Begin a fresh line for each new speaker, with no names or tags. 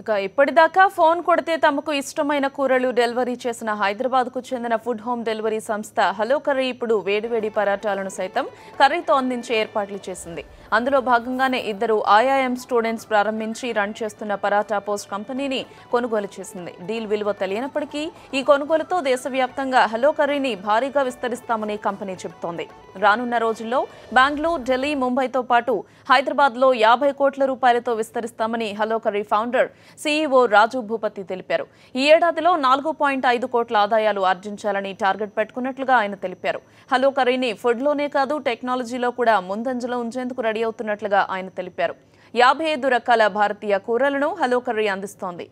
ఇక ఇప్పటిదాకా ఫోన్ కొడితే తమకు ఇష్టమైన కూరలు డెలివరీ చేసిన హైదరాబాద్కు చెందిన ఫుడ్ హోమ్ డెలివరీ సంస్థ హలో కర్రీ ఇప్పుడు వేడివేడి పరాటాలను సైతం కర్రీతో అందించే ఏర్పాట్లు చేసింది అందులో భాగంగానే ఇద్దరు ఐఐఎం స్టూడెంట్స్ ప్రారంభించి రన్ చేస్తున్న పరాటా పోస్ట్ కంపెనీని కొనుగోలు చేసింది డీల్ విలువ తెలియనప్పటికీ ఈ కొనుగోలుతో దేశవ్యాప్తంగా హలో కర్రీని భారీగా విస్తరిస్తామని కంపెనీ చెబుతోంది రానున్న రోజుల్లో బెంగళూరు ఢిల్లీ ముంబైతో పాటు హైదరాబాద్లో యాభై కోట్ల రూపాయలతో విస్తరిస్తామని Hello Curry founder CEO Raju Bhupathi తెలిపారు ఈ ఏడాదిలో నాలుగు పాయింట్ ఐదు కోట్ల ఆదాయాలు ఆర్జించాలని టార్గెట్ పెట్టుకున్నట్లుగా ఆయన తెలిపారు హలో కరీని ఫుడ్లోనే కాదు టెక్నాలజీలో కూడా ముందంజలో ఉంచేందుకు రెడీ అవుతున్నట్లుగా ఆయన తెలిపారు యాభై ఐదు రకాల భారతీయ కూరలను హలో కర్రీ అందిస్తోంది